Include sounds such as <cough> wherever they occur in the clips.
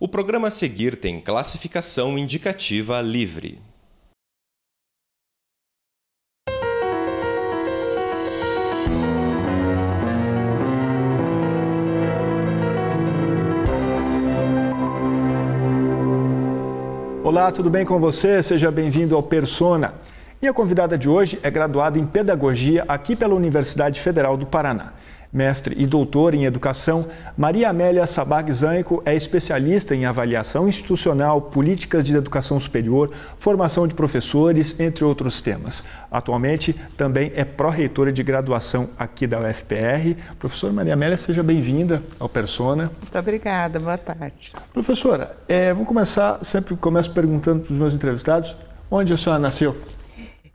O programa a seguir tem classificação indicativa livre. Olá, tudo bem com você? Seja bem-vindo ao Persona. Minha convidada de hoje é graduada em Pedagogia aqui pela Universidade Federal do Paraná. Mestre e doutora em educação, Maria Amélia Sabag Zanico é especialista em avaliação institucional, políticas de educação superior, formação de professores, entre outros temas. Atualmente também é pró-reitora de graduação aqui da UFPR. Professora Maria Amélia, seja bem-vinda ao Persona. Muito obrigada, boa tarde. Professora, é, vou começar, sempre começo perguntando para os meus entrevistados, onde a senhora nasceu?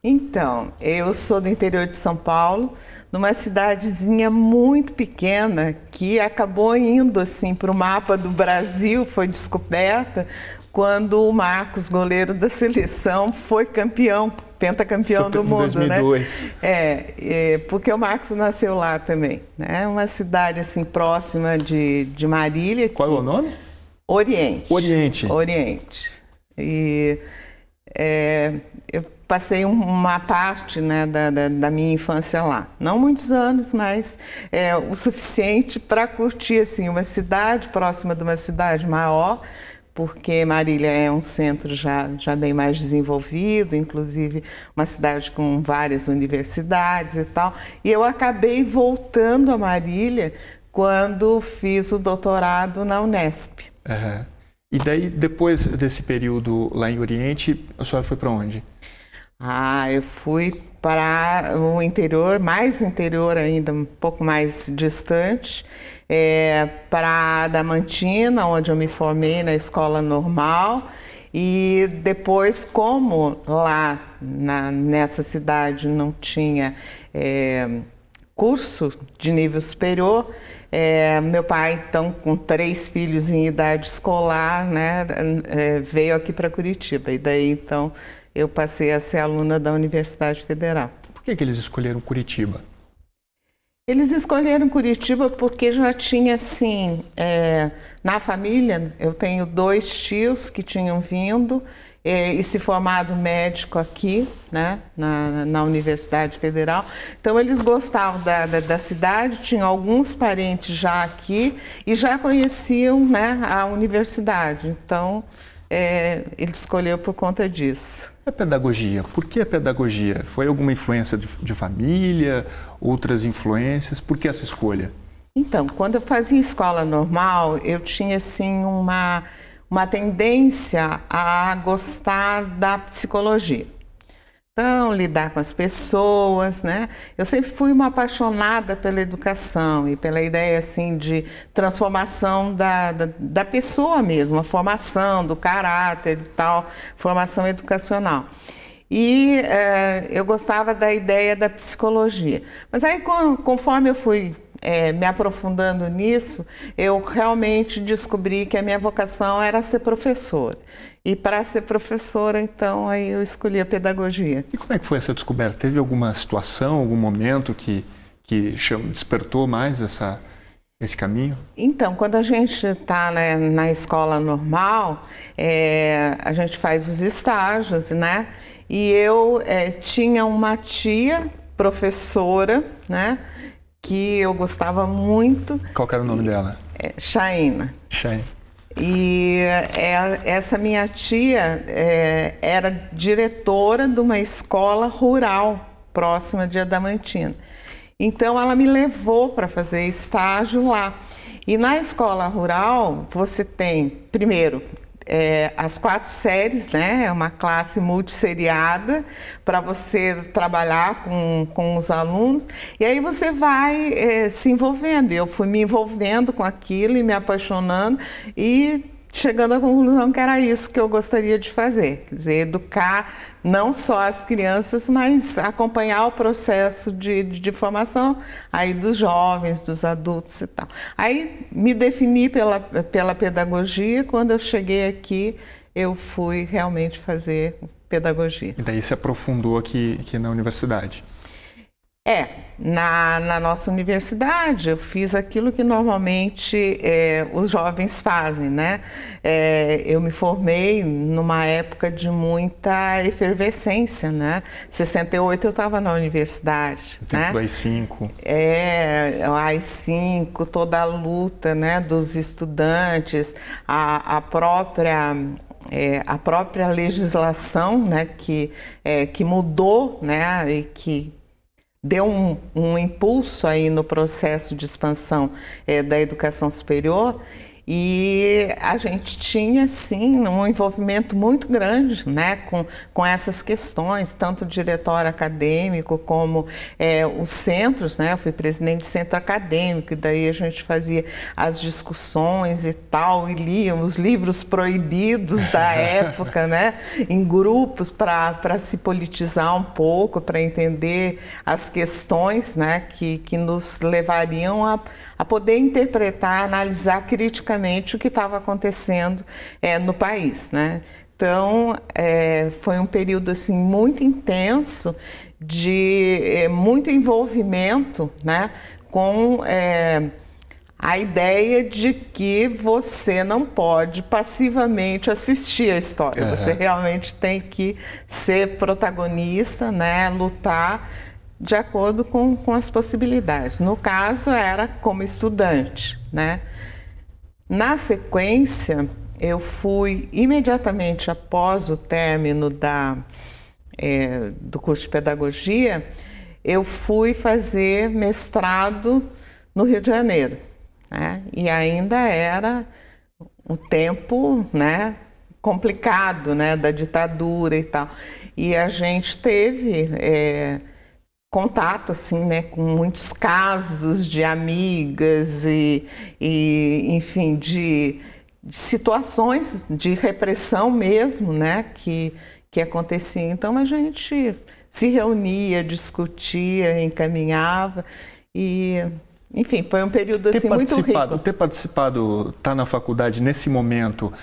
Então, eu sou do interior de São Paulo, numa cidadezinha muito pequena que acabou indo assim para o mapa do Brasil, foi descoberta quando o Marcos, goleiro da seleção, foi campeão, pentacampeão do mundo, em 2002. né? É, é, porque o Marcos nasceu lá também, né? Uma cidade assim próxima de, de Marília. Qual que... é o nome? Oriente. Oriente. Oriente. E é, passei uma parte né, da, da, da, minha infância lá. Não muitos anos, mas é, o suficiente para curtir assim, uma cidade próxima de uma cidade maior, porque Marília é um centro já, já bem mais desenvolvido, inclusive uma cidade com várias universidades e tal. E eu acabei voltando a Marília quando fiz o doutorado na Unesp. Uhum. E daí, depois desse período lá em Oriente, a senhora foi para onde? Ah, eu fui para o interior, mais interior ainda, um pouco mais distante, é, para Damantina, onde eu me formei na escola normal. E depois, como lá na, nessa cidade não tinha é, curso de nível superior, é, meu pai, então, com três filhos em idade escolar, né, é, veio aqui para Curitiba. E daí, então, eu passei a ser aluna da Universidade Federal. Por que, que eles escolheram Curitiba? Eles escolheram Curitiba porque já tinha, assim, é, na família, eu tenho dois tios que tinham vindo é, e se formado médico aqui, né, na, na Universidade Federal. Então, eles gostavam da, da, da, cidade, tinham alguns parentes já aqui e já conheciam né, a universidade. Então, é, ele escolheu por conta disso. A pedagogia, por que a pedagogia? Foi alguma influência de, de família, outras influências? Por que essa escolha? Então, quando eu fazia escola normal, eu tinha assim uma, uma tendência a gostar da psicologia então, lidar com as pessoas, né? Eu sempre fui uma apaixonada pela educação e pela ideia, assim, de transformação da, da, da pessoa mesmo, a formação do caráter e tal, formação educacional. E eh, eu gostava da ideia da psicologia. Mas aí, com, conforme eu fui é, me aprofundando nisso, eu realmente descobri que a minha vocação era ser professora. E para ser professora, então, aí eu escolhi a pedagogia. E como é que foi essa descoberta? Teve alguma situação, algum momento que, que despertou mais essa, esse caminho? Então, quando a gente está né, na escola normal, é, a gente faz os estágios, né? E eu é, tinha uma tia professora, né? que eu gostava muito. Qual era o nome e, dela? É, Chaina. E é, essa minha tia é, era diretora de uma escola rural próxima de Adamantina. Então ela me levou para fazer estágio lá. E na escola rural você tem, primeiro, é, as quatro séries, né? É uma classe multisseriada para você trabalhar com, com os alunos. E aí você vai é, se envolvendo. Eu fui me envolvendo com aquilo e me apaixonando. E chegando à conclusão que era isso que eu gostaria de fazer, quer dizer, educar não só as crianças, mas acompanhar o processo de, de, de, formação aí dos jovens, dos adultos e tal. Aí me defini pela, pela pedagogia, quando eu cheguei aqui, eu fui realmente fazer pedagogia. E daí se aprofundou aqui, aqui na universidade? É, na, na, nossa universidade eu fiz aquilo que normalmente é, os jovens fazem, né? É, eu me formei numa época de muita efervescência, né? 68 eu estava na universidade, o né? Do AI-5. É, o AI-5, toda a luta né, dos estudantes, a, a própria é, a própria legislação né, que, é, que mudou né, e que deu um, um impulso aí no processo de expansão é, da educação superior e a gente tinha, sim, um envolvimento muito grande né, com, com essas questões, tanto o diretório acadêmico como é, os centros. Né, eu fui presidente de centro acadêmico, e daí a gente fazia as discussões e tal, e os livros proibidos da <laughs> época, né, em grupos para se politizar um pouco, para entender as questões né, que, que nos levariam a a poder interpretar, analisar criticamente o que estava acontecendo é, no país, né? Então, é, foi um período assim muito intenso de é, muito envolvimento, né, com é, a ideia de que você não pode passivamente assistir a história. Uhum. Você realmente tem que ser protagonista, né, lutar de acordo com, com as possibilidades. No caso, era como estudante, né? Na sequência, eu fui imediatamente após o término da, é, do curso de pedagogia, eu fui fazer mestrado no Rio de Janeiro. Né? E ainda era um tempo né, complicado né, da ditadura e tal. E a gente teve. É, contato assim, né, com muitos casos de amigas e, e enfim, de, de, situações de repressão mesmo, né, que, que acontecia. Então a gente se reunia, discutia, encaminhava e enfim, foi um período assim muito rico. Ter participado, estar tá na faculdade nesse momento,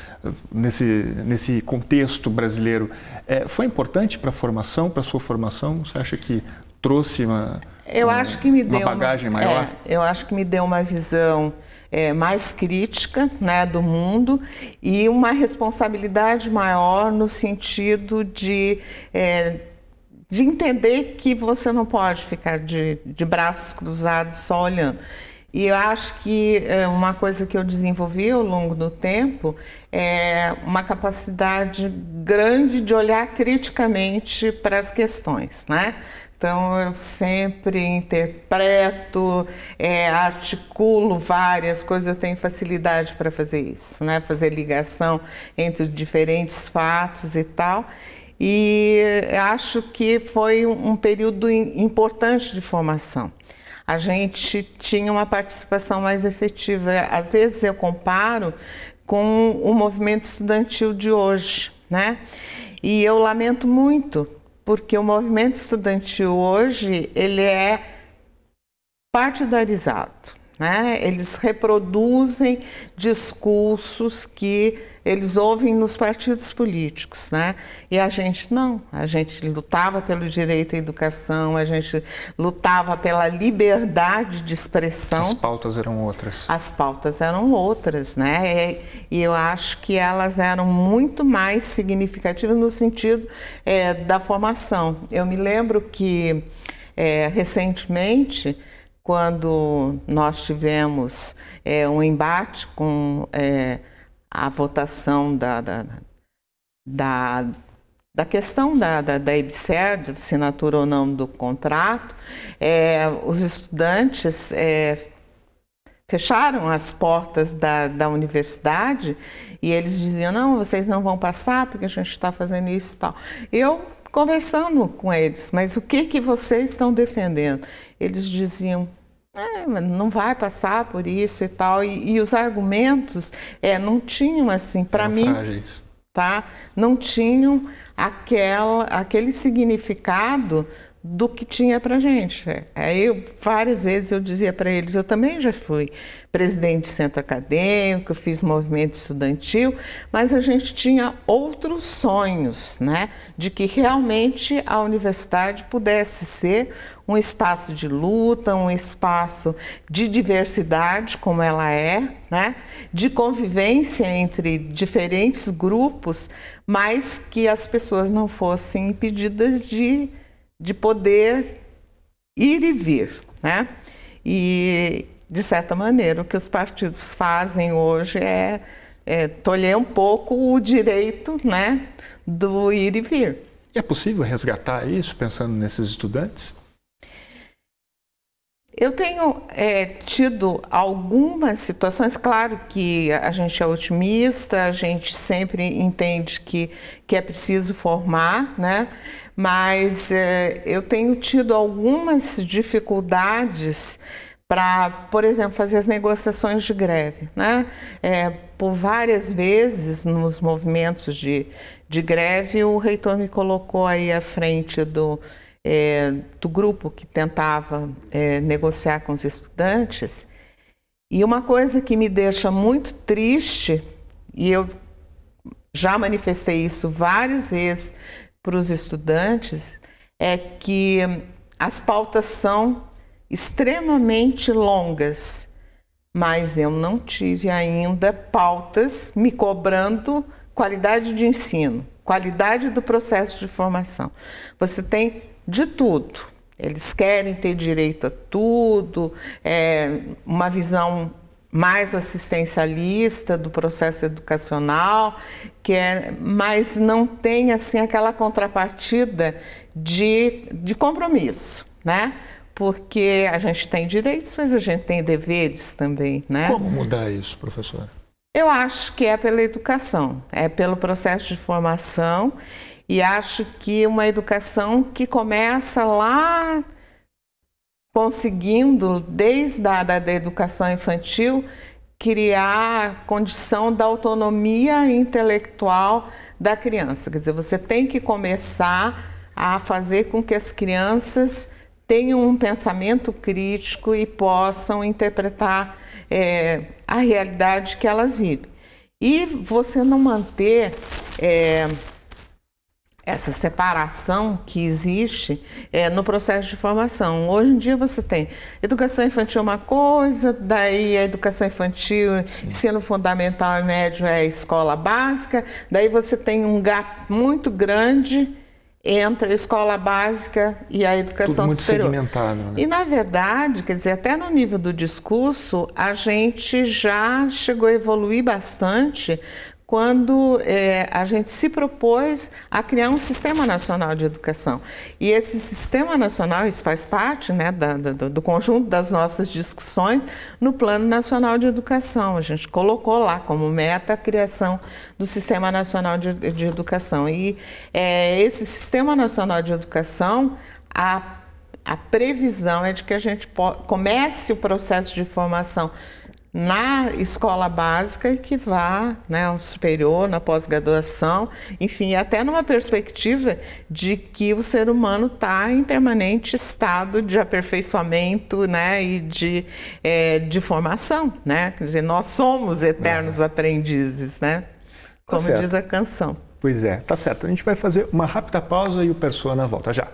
nesse, nesse contexto brasileiro, é, foi importante para a formação, para a sua formação? Você acha que trouxe uma, eu uma, acho que me deu bagagem uma, maior? É, eu acho que me deu uma visão é, mais crítica né, do mundo e uma responsabilidade maior no sentido de, é, de entender que você não pode ficar de, de braços cruzados só olhando. E eu acho que é, uma coisa que eu desenvolvi ao longo do tempo é uma capacidade grande de olhar criticamente para as questões, né? Então eu sempre interpreto, é, articulo várias coisas, eu tenho facilidade para fazer isso, né? Fazer ligação entre diferentes fatos e tal. E acho que foi um período importante de formação. A gente tinha uma participação mais efetiva. Às vezes eu comparo com o movimento estudantil de hoje, né? E eu lamento muito porque o movimento estudantil hoje ele é partidarizado. Né? Eles reproduzem discursos que eles ouvem nos partidos políticos, né? E a gente não, a gente lutava pelo direito à educação, a gente lutava pela liberdade de expressão. As pautas eram outras. As pautas eram outras, né? E, eu acho que elas eram muito mais significativas no sentido é, da formação. Eu me lembro que é, recentemente quando nós tivemos é, um embate com é, a votação da, da, da, da questão da, da, da IBSER, de assinatura ou não do contrato, é, os estudantes é, fecharam as portas da, da universidade e eles diziam, não, vocês não vão passar porque a gente está fazendo isso e tal. Eu conversando com eles, mas o que, que vocês estão defendendo? Eles diziam, é, não vai passar por isso e tal. E, e os argumentos é, não tinham, assim, para mim, tá? não tinham aquela, aquele significado do que tinha para gente. É, aí eu, várias vezes eu dizia para eles, eu também já fui presidente de centro acadêmico, fiz movimento estudantil, mas a gente tinha outros sonhos, né, de que realmente a universidade pudesse ser um espaço de luta, um espaço de diversidade como ela é, né, de convivência entre diferentes grupos, mas que as pessoas não fossem impedidas de de poder ir e vir, né? E, de certa maneira, o que os partidos fazem hoje é, é tolher um pouco o direito né, do ir e vir. é possível resgatar isso pensando nesses estudantes? Eu tenho é, tido algumas situações, claro que a gente é otimista, a gente sempre entende que, que é preciso formar, né? mas é, eu tenho tido algumas dificuldades para, por exemplo, fazer as negociações de greve. Né? É, por várias vezes nos movimentos de, de greve, o reitor me colocou aí à frente do, é, do grupo que tentava é, negociar com os estudantes. E uma coisa que me deixa muito triste, e eu já manifestei isso várias vezes para os estudantes é que hum, as pautas são extremamente longas, mas eu não tive ainda pautas me cobrando qualidade de ensino, qualidade do processo de formação. Você tem de tudo. Eles querem ter direito a tudo, é, uma visão mais assistencialista do processo educacional, que é, mas não tem assim aquela contrapartida de, de compromisso, né? Porque a gente tem direitos, mas a gente tem deveres também, né? Como mudar isso, professora? Eu acho que é pela educação, é pelo processo de formação e acho que uma educação que começa lá conseguindo, desde a da educação infantil, criar a condição da autonomia intelectual da criança. Quer dizer, você tem que começar a fazer com que as crianças tenham um pensamento crítico e possam interpretar é, a realidade que elas vivem. E você não manter é, essa separação que existe é, no processo de formação. Hoje em dia você tem educação infantil é uma coisa, daí a educação infantil, ensino fundamental e médio é escola básica, daí você tem um gap muito grande entre a escola básica e a educação Tudo muito superior. Segmentado, né? E na verdade, quer dizer, até no nível do discurso, a gente já chegou a evoluir bastante quando é, a gente se propôs a criar um sistema nacional de educação. E esse sistema nacional, isso faz parte né, da, do, do conjunto das nossas discussões no Plano Nacional de Educação. A gente colocou lá como meta a criação do Sistema Nacional de, de Educação. E é, esse Sistema Nacional de Educação, a, a previsão é de que a gente comece o processo de formação na escola básica e que vá né, ao superior, na pós-graduação, enfim, até numa perspectiva de que o ser humano está em permanente estado de aperfeiçoamento né, e de, é, de formação. Né? Quer dizer, nós somos eternos é. aprendizes, né? Tá como tá diz a canção. Pois é, tá certo. A gente vai fazer uma rápida pausa e o Persona volta já.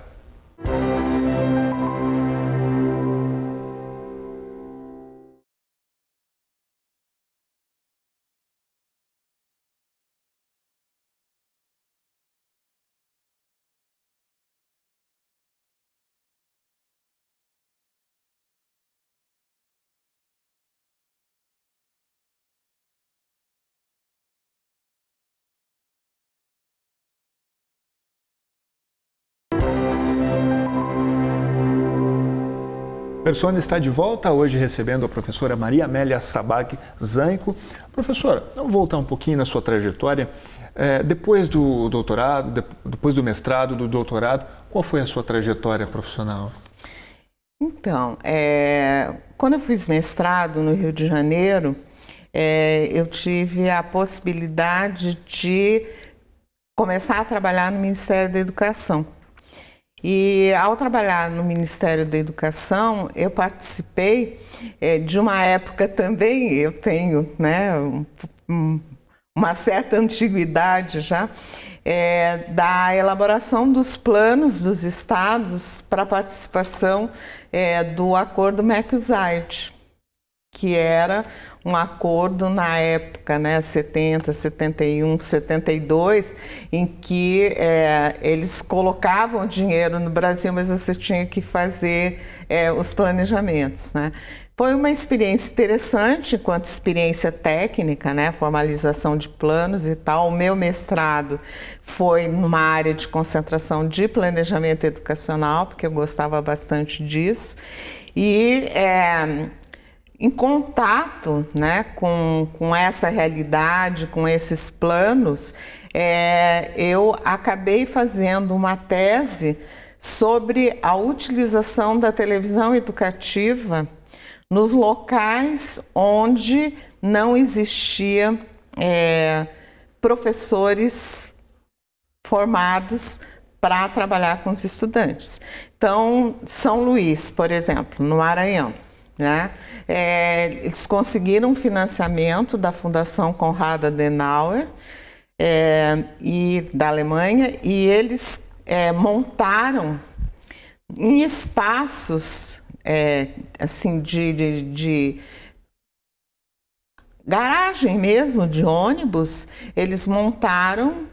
Persona está de volta hoje recebendo a professora Maria Amélia Sabag Zanco. Professora, vamos voltar um pouquinho na sua trajetória. É, depois do doutorado, depois do mestrado, do doutorado, qual foi a sua trajetória profissional? Então, é, quando eu fiz mestrado no Rio de Janeiro, é, eu tive a possibilidade de começar a trabalhar no Ministério da Educação. E ao trabalhar no Ministério da Educação, eu participei é, de uma época também, eu tenho né, um, uma certa antiguidade já, é, da elaboração dos planos dos estados para a participação é, do acordo mercoside que era um acordo na época, né, 70, 71, 72, em que é, eles colocavam dinheiro no Brasil, mas você tinha que fazer é, os planejamentos, né? Foi uma experiência interessante enquanto experiência técnica, né? formalização de planos e tal. O meu mestrado foi numa área de concentração de planejamento educacional, porque eu gostava bastante disso. E é, em contato né, com, com essa realidade, com esses planos, é, eu acabei fazendo uma tese sobre a utilização da televisão educativa nos locais onde não existia é, professores formados para trabalhar com os estudantes. Então, São Luís, por exemplo, no Maranhão né? É, eles conseguiram financiamento da Fundação Konrad Adenauer é, e da Alemanha e eles é, montaram em espaços é, assim de, de, de garagem mesmo de ônibus, eles montaram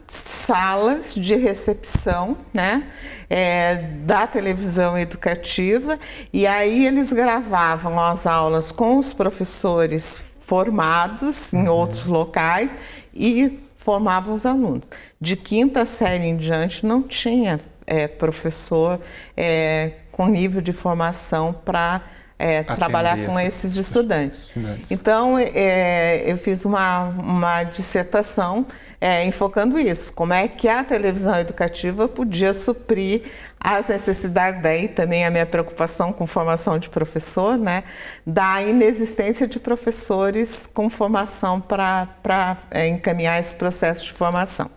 salas de recepção né, é, da televisão educativa, e aí eles gravavam as aulas com os professores formados em uhum. outros locais e formavam os alunos. De quinta série em diante não tinha é, professor é, com nível de formação para é, trabalhar com esses estudantes. estudantes. Então, é, é, eu fiz uma, uma dissertação é, enfocando isso, como é que a televisão educativa podia suprir as necessidades, daí também a minha preocupação com formação de professor, né, da inexistência de professores com formação para é, encaminhar esse processo de formação.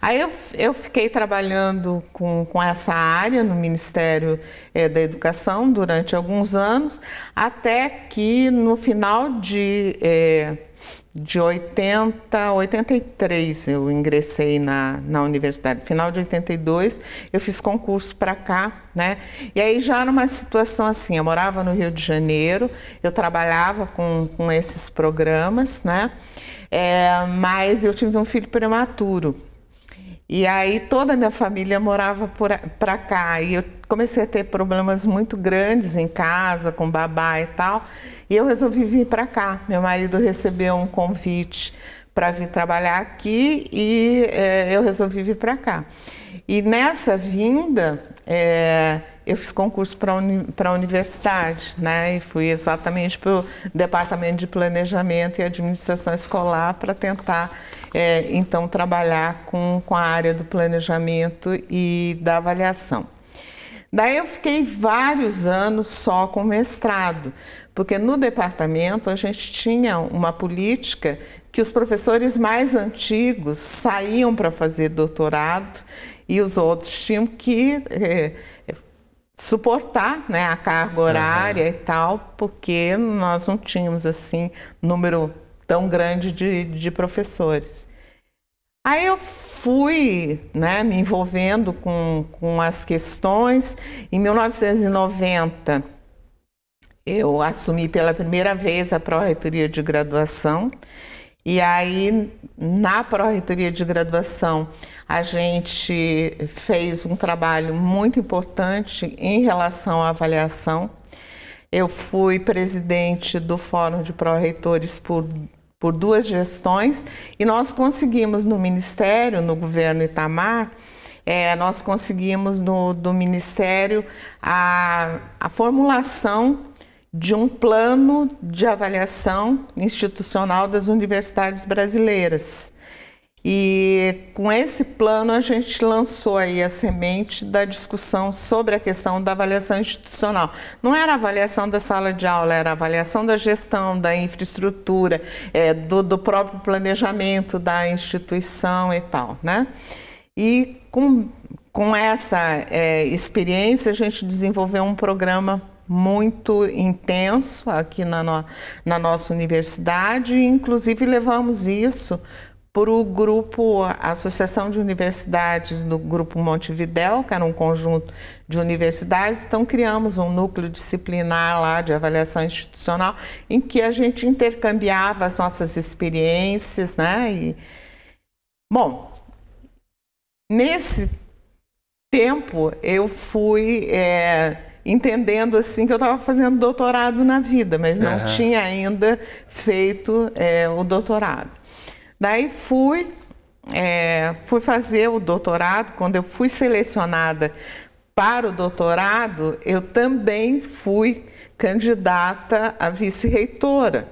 Aí eu, eu, fiquei trabalhando com, com essa área no Ministério é, da Educação durante alguns anos, até que no final de é, de 80, 83 eu ingressei na, na universidade. Final de 82 eu fiz concurso para cá, né? E aí já numa situação assim, eu morava no Rio de Janeiro, eu trabalhava com, com esses programas, né? É, mas eu tive um filho prematuro. E aí toda a minha família morava para cá. E eu comecei a ter problemas muito grandes em casa, com babá e tal. E eu resolvi vir para cá. Meu marido recebeu um convite para vir trabalhar aqui e é, eu resolvi vir para cá. E nessa vinda, é, eu fiz concurso para uni a universidade, né? E fui exatamente para o Departamento de Planejamento e Administração Escolar para tentar, é, então, trabalhar com, com a área do planejamento e da avaliação. Daí eu fiquei vários anos só com mestrado, porque no departamento a gente tinha uma política que os professores mais antigos saíam para fazer doutorado e os outros tinham que é, suportar né, a carga horária uhum. e tal, porque nós não tínhamos assim número tão grande de, de professores. Aí eu fui né, me envolvendo com, com as questões. Em 1990, eu assumi pela primeira vez a Pró-Reitoria de Graduação. E aí, na Pró-Reitoria de Graduação, a gente fez um trabalho muito importante em relação à avaliação. Eu fui presidente do Fórum de Pró-Reitores por por duas gestões e nós conseguimos no Ministério, no governo Itamar, é, nós conseguimos do, do Ministério a, a formulação de um plano de avaliação institucional das universidades brasileiras. E com esse plano a gente lançou aí a semente da discussão sobre a questão da avaliação institucional. Não era avaliação da sala de aula, era avaliação da gestão, da infraestrutura, é, do, do próprio planejamento da instituição e tal, né? E com, com essa é, experiência a gente desenvolveu um programa muito intenso aqui na, no, na nossa universidade, inclusive levamos isso para o grupo, a Associação de Universidades do Grupo Montevidéu, que era um conjunto de universidades, então criamos um núcleo disciplinar lá de avaliação institucional, em que a gente intercambiava as nossas experiências, né? E, bom, nesse tempo eu fui é, entendendo assim que eu estava fazendo doutorado na vida, mas não uhum. tinha ainda feito é, o doutorado. Daí fui, é, fui fazer o doutorado. Quando eu fui selecionada para o doutorado, eu também fui candidata a vice-reitora.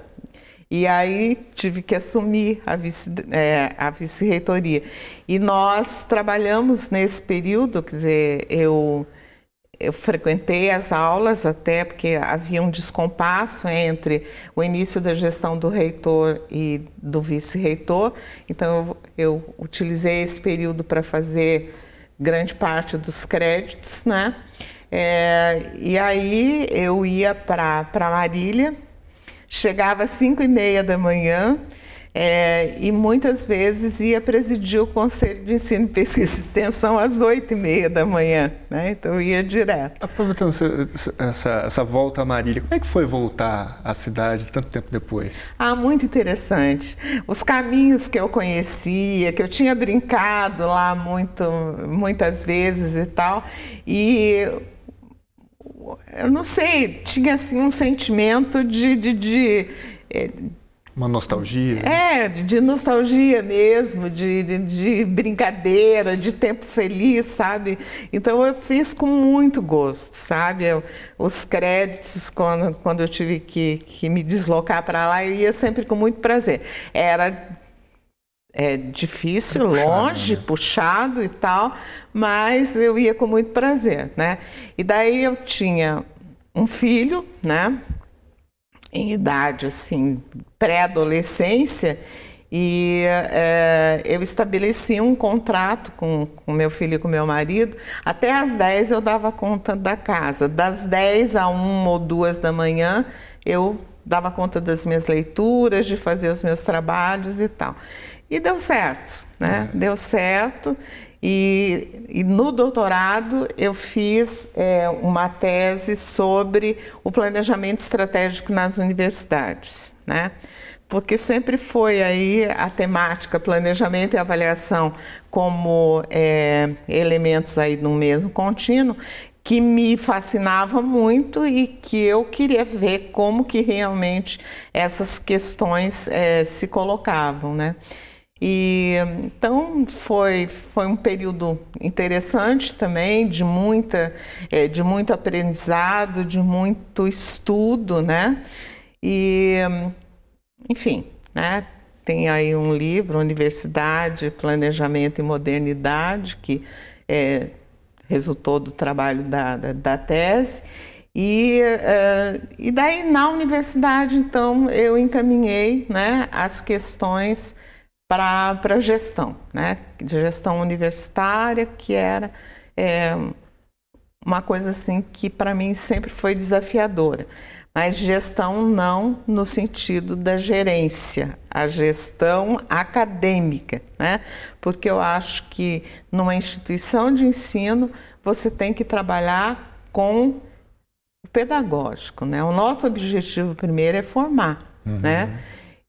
E aí tive que assumir a, vice, é, a vice-reitoria. E nós trabalhamos nesse período, quer dizer, eu eu frequentei as aulas até porque havia um descompasso entre o início da gestão do reitor e do vice-reitor. Então eu, eu, utilizei esse período para fazer grande parte dos créditos, né? É, e aí eu ia para Marília, chegava às 5 e meia da manhã, é, e muitas vezes ia presidir o Conselho de Ensino, Pesquisa e Extensão às oito e meia da manhã, né? Então ia direto. Aproveitando essa, essa volta a Marília, como é que foi voltar à cidade tanto tempo depois? Ah, muito interessante. Os caminhos que eu conhecia, que eu tinha brincado lá muito, muitas vezes e tal, e eu não sei, tinha assim um sentimento de, de, de eh, uma nostalgia? Né? É, de nostalgia mesmo, de, de, de, brincadeira, de tempo feliz, sabe? Então eu fiz com muito gosto, sabe? Eu, os créditos, quando, quando eu tive que, que me deslocar para lá, eu ia sempre com muito prazer. Era é difícil, puxado, longe, né? puxado e tal, mas eu ia com muito prazer, né? E daí eu tinha um filho, né? em idade assim pré-adolescência e é, eu estabeleci um contrato com, com meu filho e com meu marido. Até às 10 eu dava conta da casa. Das 10 a 1 ou 2 da manhã eu dava conta das minhas leituras, de fazer os meus trabalhos e tal. E deu certo, né? É. Deu certo. E, e no doutorado eu fiz é, uma tese sobre o planejamento estratégico nas universidades, né? porque sempre foi aí a temática planejamento e avaliação como é, elementos aí no mesmo contínuo que me fascinava muito e que eu queria ver como que realmente essas questões é, se colocavam, né? E então foi, foi um período interessante também, de, muita, é, de muito aprendizado, de muito estudo, né? E, enfim, né? tem aí um livro, Universidade, Planejamento e Modernidade, que é, resultou do trabalho da, da, da tese. E, uh, e daí na universidade, então, eu encaminhei né, as questões para gestão, né? de gestão universitária, que era é, uma coisa assim que para mim sempre foi desafiadora. Mas gestão não no sentido da gerência, a gestão acadêmica, né? Porque eu acho que numa instituição de ensino você tem que trabalhar com o pedagógico, né? O nosso objetivo primeiro é formar, uhum. né?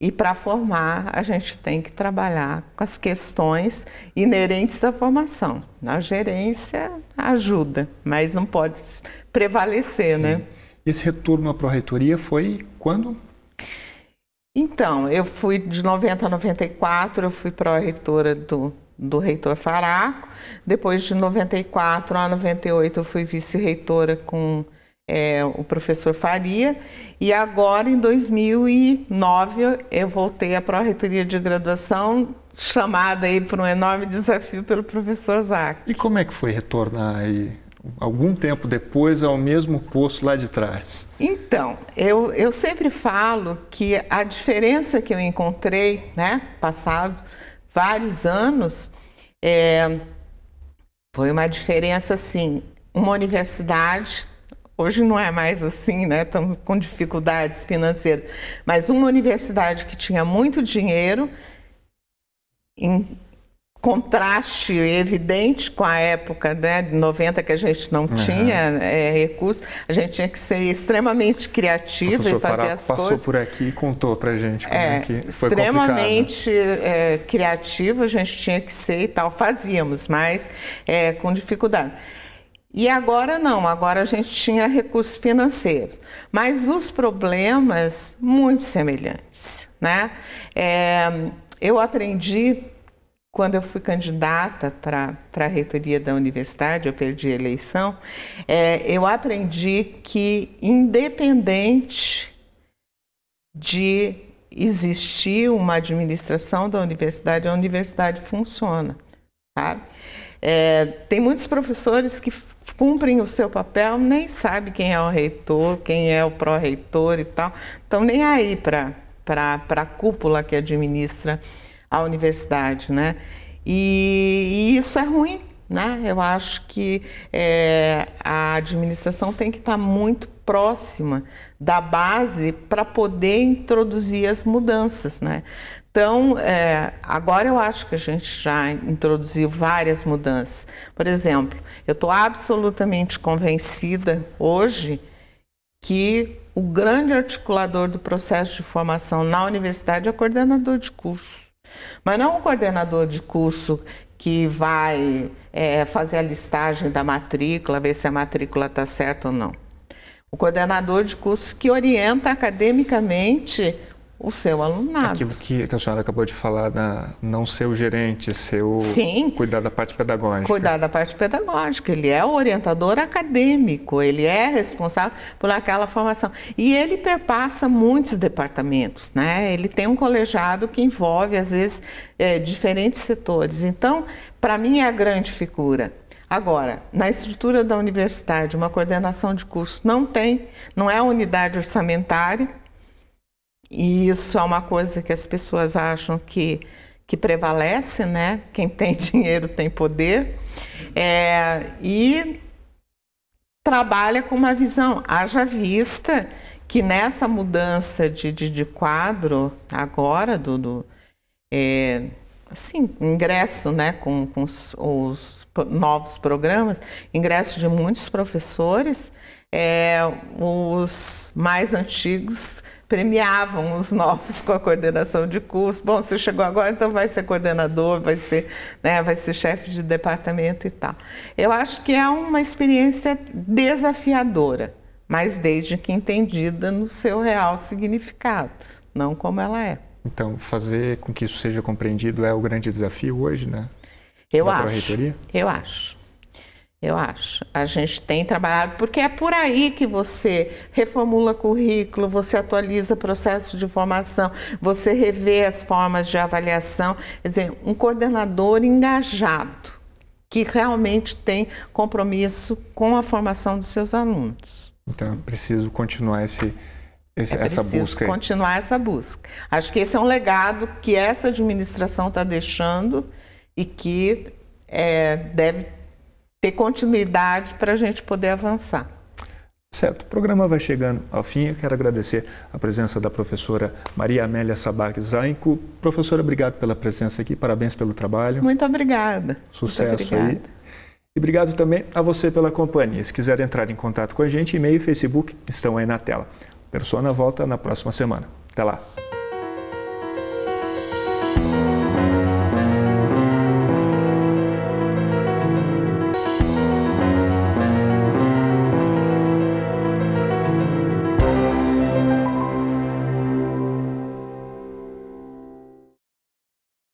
E para formar, a gente tem que trabalhar com as questões inerentes à formação. Na gerência ajuda, mas não pode prevalecer, né? Sim. né? Esse retorno à pró-reitoria foi quando? Então, eu fui de 90 a 94, eu fui pró-reitora do, do reitor Faraco. Depois de 94 a 98, eu fui vice-reitora com é, o professor Faria. E agora, em 2009, eu voltei à Pró-Reitoria de Graduação, chamada aí por um enorme desafio pelo professor Zac. E como é que foi retornar aí? Algum tempo depois, ao mesmo posto lá de trás. Então, eu, eu sempre falo que a diferença que eu encontrei, né, passado vários anos, é, foi uma diferença assim: uma universidade Hoje não é mais assim, né? Estamos com dificuldades financeiras. Mas uma universidade que tinha muito dinheiro, em contraste evidente com a época né, de 90 que a gente não uhum. tinha é, recursos, a gente tinha que ser extremamente criativo e fazer Faraco as passou coisas. passou por aqui e contou para gente como é, é que foi Extremamente é, criativo a gente tinha que ser e tal, fazíamos, mas é, com dificuldade. E agora não, agora a gente tinha recursos financeiros. Mas os problemas, muito semelhantes. Né? É, eu aprendi, quando eu fui candidata para a reitoria da universidade, eu perdi a eleição, é, eu aprendi que, independente de existir uma administração da universidade, a universidade funciona. Sabe? É, tem muitos professores que cumprem o seu papel, nem sabe quem é o reitor, quem é o pró-reitor e tal. Então nem aí para a cúpula que administra a universidade, né? E, e isso é ruim, né? Eu acho que é, a administração tem que estar tá muito próxima da base para poder introduzir as mudanças. Né? Então, é, agora eu acho que a gente já introduziu várias mudanças. Por exemplo, eu estou absolutamente convencida hoje que o grande articulador do processo de formação na universidade é o coordenador de curso. Mas não o coordenador de curso que vai é, fazer a listagem da matrícula, ver se a matrícula está certa ou não. O coordenador de cursos que orienta academicamente o seu alunado. Aquilo que, a senhora acabou de falar, da não ser o gerente, ser o Sim, cuidar da parte pedagógica. Cuidar da parte pedagógica. Ele é o orientador acadêmico, ele é responsável por aquela formação. E ele perpassa muitos departamentos, né? Ele tem um colegiado que envolve, às vezes, é, diferentes setores. Então, para mim, é a grande figura. Agora, na estrutura da universidade, uma coordenação de cursos não tem, não é unidade orçamentária, e isso é uma coisa que as pessoas acham que, que prevalece, né? Quem <laughs> tem dinheiro tem poder. É, e trabalha com uma visão, haja vista que nessa mudança de, de, de quadro agora do, do é, assim, ingresso né, com, com os, os, novos programas, ingresso de muitos professores, é, os mais antigos premiavam os novos com a coordenação de curso. Bom, você chegou agora, então vai ser coordenador, vai ser, né, vai ser chefe de departamento e tal. Eu acho que é uma experiência desafiadora, mas desde que entendida no seu real significado, não como ela é. Então, fazer com que isso seja compreendido é o grande desafio hoje, né? Eu da acho. Eu acho. Eu acho. A gente tem trabalhado, porque é por aí que você reformula currículo, você atualiza processo de formação, você revê as formas de avaliação. Quer dizer, um coordenador engajado, que realmente tem compromisso com a formação dos seus alunos. Então, preciso continuar esse, esse, é essa busca. Preciso continuar essa busca. Acho que esse é um legado que essa administração está deixando e que é, deve ter continuidade para a gente poder avançar. Certo, o programa vai chegando ao fim. Eu quero agradecer a presença da professora Maria Amélia Sabag Zainco. Professora, obrigado pela presença aqui, parabéns pelo trabalho. Muito obrigada. Sucesso Muito obrigada. aí. E obrigado também a você pela companhia. Se quiser entrar em contato com a gente, e-mail e Facebook estão aí na tela. Persona volta na próxima semana. Até lá.